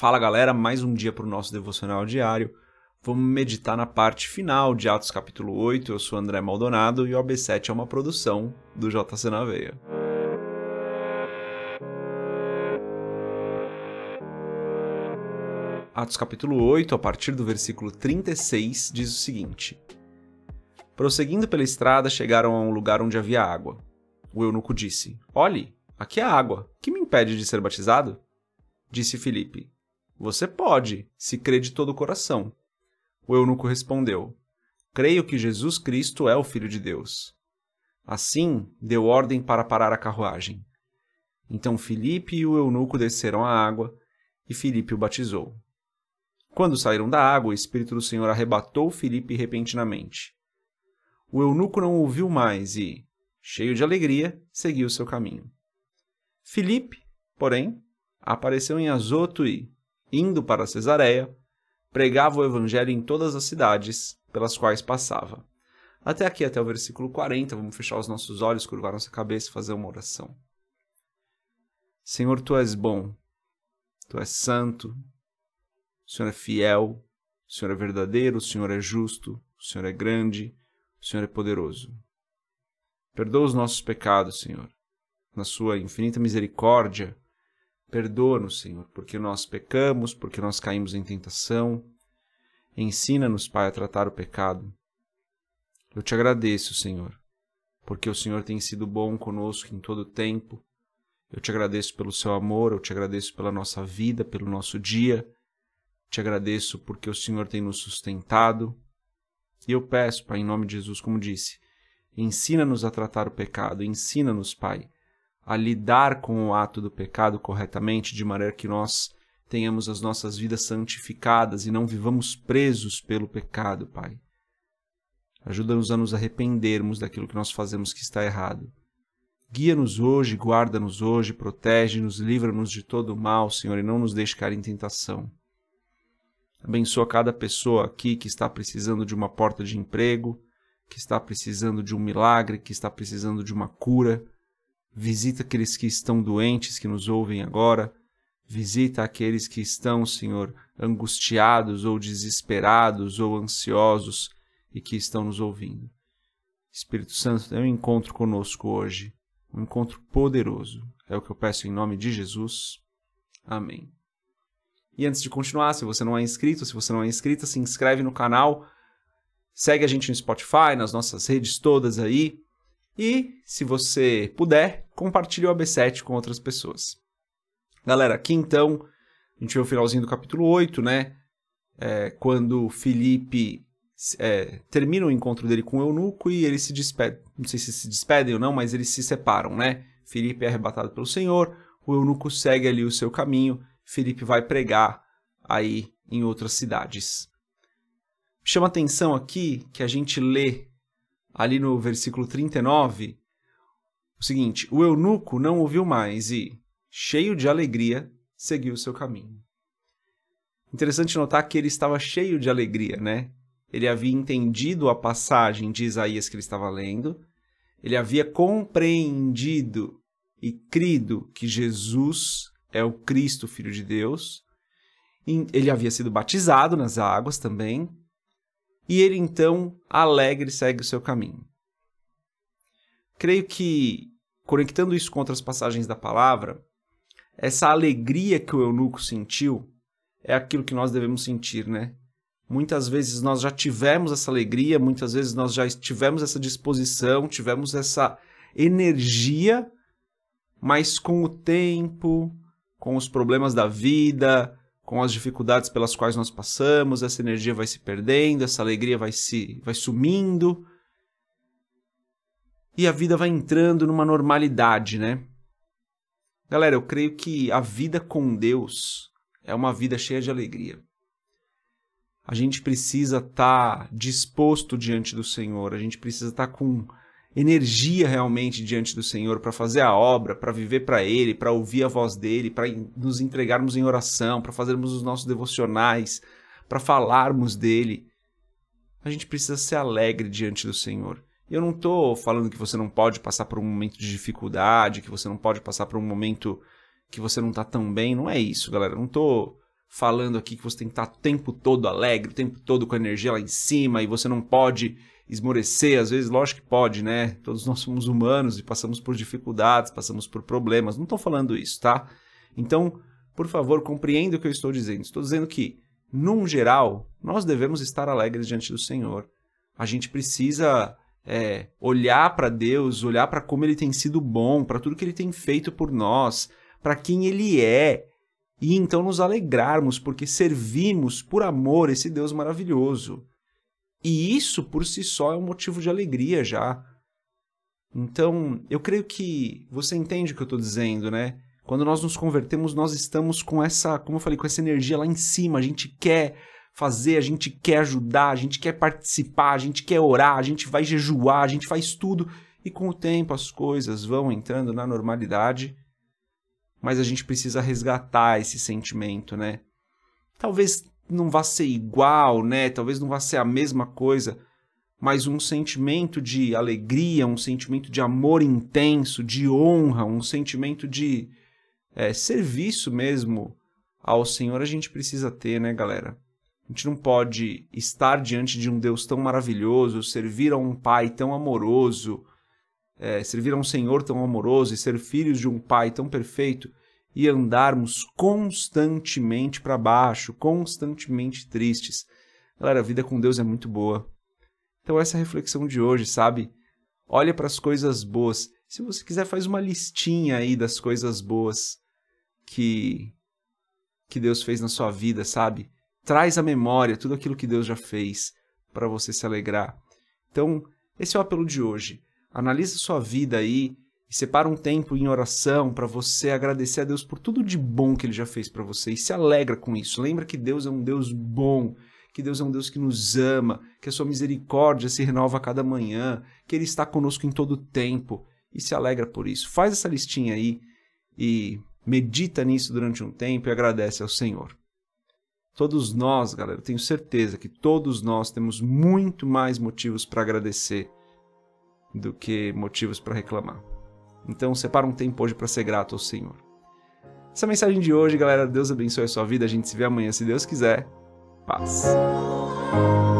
Fala galera, mais um dia para o nosso devocional diário. Vamos meditar na parte final de Atos capítulo 8. Eu sou André Maldonado e o AB7 é uma produção do JC na Veia. Atos capítulo 8, a partir do versículo 36, diz o seguinte: Prosseguindo pela estrada, chegaram a um lugar onde havia água. O eunuco disse: Olhe, aqui há água. Que me impede de ser batizado? Disse Filipe: você pode, se crê de todo o coração. O eunuco respondeu: Creio que Jesus Cristo é o Filho de Deus. Assim, deu ordem para parar a carruagem. Então Filipe e o eunuco desceram à água, e Filipe o batizou. Quando saíram da água, o Espírito do Senhor arrebatou Filipe repentinamente. O eunuco não ouviu mais e, cheio de alegria, seguiu seu caminho. Filipe, porém, apareceu em Azoto e, indo para Cesareia, pregava o evangelho em todas as cidades pelas quais passava. Até aqui, até o versículo 40, vamos fechar os nossos olhos, curvar nossa cabeça e fazer uma oração. Senhor, tu és bom, tu és santo, o Senhor é fiel, o Senhor é verdadeiro, o Senhor é justo, o Senhor é grande, o Senhor é poderoso. Perdoa os nossos pecados, Senhor. Na sua infinita misericórdia, Perdoa-nos, Senhor, porque nós pecamos, porque nós caímos em tentação. Ensina-nos, Pai, a tratar o pecado. Eu te agradeço, Senhor, porque o Senhor tem sido bom conosco em todo o tempo. Eu te agradeço pelo seu amor, eu te agradeço pela nossa vida, pelo nosso dia. Te agradeço porque o Senhor tem nos sustentado. E eu peço, Pai, em nome de Jesus, como disse, ensina-nos a tratar o pecado, ensina-nos, Pai, a lidar com o ato do pecado corretamente, de maneira que nós tenhamos as nossas vidas santificadas e não vivamos presos pelo pecado, Pai. Ajuda-nos a nos arrependermos daquilo que nós fazemos que está errado. Guia-nos hoje, guarda-nos hoje, protege-nos, livra-nos de todo o mal, Senhor, e não nos deixe cair em tentação. Abençoa cada pessoa aqui que está precisando de uma porta de emprego, que está precisando de um milagre, que está precisando de uma cura Visita aqueles que estão doentes, que nos ouvem agora. Visita aqueles que estão, Senhor, angustiados ou desesperados ou ansiosos e que estão nos ouvindo. Espírito Santo, é um encontro conosco hoje, um encontro poderoso. É o que eu peço em nome de Jesus. Amém. E antes de continuar, se você não é inscrito, se você não é inscrita, se inscreve no canal, segue a gente no Spotify, nas nossas redes todas aí. E, se você puder, compartilhe o AB7 com outras pessoas. Galera, aqui então, a gente vê o finalzinho do capítulo 8, né? É, quando Felipe é, termina o encontro dele com o eunuco e eles se despedem. Não sei se se despedem ou não, mas eles se separam, né? Felipe é arrebatado pelo Senhor, o eunuco segue ali o seu caminho, Felipe vai pregar aí em outras cidades. Chama atenção aqui que a gente lê ali no versículo 39, o seguinte: O eunuco não ouviu mais e, cheio de alegria, seguiu o seu caminho. Interessante notar que ele estava cheio de alegria, né? Ele havia entendido a passagem de Isaías que ele estava lendo, ele havia compreendido e crido que Jesus é o Cristo, Filho de Deus. Ele havia sido batizado nas águas também, e ele então, alegre, segue o seu caminho. Creio que, conectando isso com outras passagens da palavra, essa alegria que o eunuco sentiu é aquilo que nós devemos sentir, né? Muitas vezes nós já tivemos essa alegria, muitas vezes nós já tivemos essa disposição, tivemos essa energia, mas com o tempo, com os problemas da vida, com as dificuldades pelas quais nós passamos, essa energia vai se perdendo, essa alegria vai se vai sumindo. E a vida vai entrando numa normalidade, né? Galera, eu creio que a vida com Deus é uma vida cheia de alegria. A gente precisa estar tá disposto diante do Senhor, a gente precisa estar tá com energia realmente diante do Senhor para fazer a obra, para viver para Ele, para ouvir a voz dele, para nos entregarmos em oração, para fazermos os nossos devocionais, para falarmos dele. A gente precisa ser alegre diante do Senhor. Eu não estou falando que você não pode passar por um momento de dificuldade, que você não pode passar por um momento que você não está tão bem. Não é isso, galera. Eu não estou falando aqui que você tem que estar tá o tempo todo alegre, o tempo todo com a energia lá em cima e você não pode esmorecer, às vezes, lógico que pode, né? Todos nós somos humanos e passamos por dificuldades, passamos por problemas. Não estou falando isso, tá? Então, por favor, compreenda o que eu estou dizendo. Estou dizendo que, num geral, nós devemos estar alegres diante do Senhor. A gente precisa é, olhar para Deus, olhar para como Ele tem sido bom, para tudo que Ele tem feito por nós, para quem Ele é, e então nos alegrarmos porque servimos por amor esse Deus maravilhoso. E isso por si só é um motivo de alegria já. Então, eu creio que você entende o que eu estou dizendo, né? Quando nós nos convertemos, nós estamos com essa, como eu falei, com essa energia lá em cima. A gente quer fazer, a gente quer ajudar, a gente quer participar, a gente quer orar, a gente vai jejuar, a gente faz tudo. E com o tempo as coisas vão entrando na normalidade, mas a gente precisa resgatar esse sentimento, né? Talvez não vá ser igual, né? Talvez não vá ser a mesma coisa, mas um sentimento de alegria, um sentimento de amor intenso, de honra, um sentimento de é, serviço mesmo ao Senhor a gente precisa ter, né, galera? A gente não pode estar diante de um Deus tão maravilhoso, servir a um Pai tão amoroso, é, servir a um Senhor tão amoroso e ser filhos de um Pai tão perfeito e andarmos constantemente para baixo, constantemente tristes. Galera, a vida com Deus é muito boa. Então essa é a reflexão de hoje, sabe? Olha para as coisas boas. Se você quiser, faz uma listinha aí das coisas boas que que Deus fez na sua vida, sabe? Traz à memória tudo aquilo que Deus já fez para você se alegrar. Então, esse é o apelo de hoje. Analisa sua vida aí, e separa um tempo em oração para você agradecer a Deus por tudo de bom que ele já fez para você e se alegra com isso. Lembra que Deus é um Deus bom, que Deus é um Deus que nos ama, que a sua misericórdia se renova a cada manhã, que ele está conosco em todo o tempo e se alegra por isso. Faz essa listinha aí e medita nisso durante um tempo e agradece ao Senhor. Todos nós, galera, eu tenho certeza que todos nós temos muito mais motivos para agradecer do que motivos para reclamar. Então, separa um tempo hoje para ser grato ao Senhor. Essa é mensagem de hoje, galera. Deus abençoe a sua vida. A gente se vê amanhã, se Deus quiser. Paz.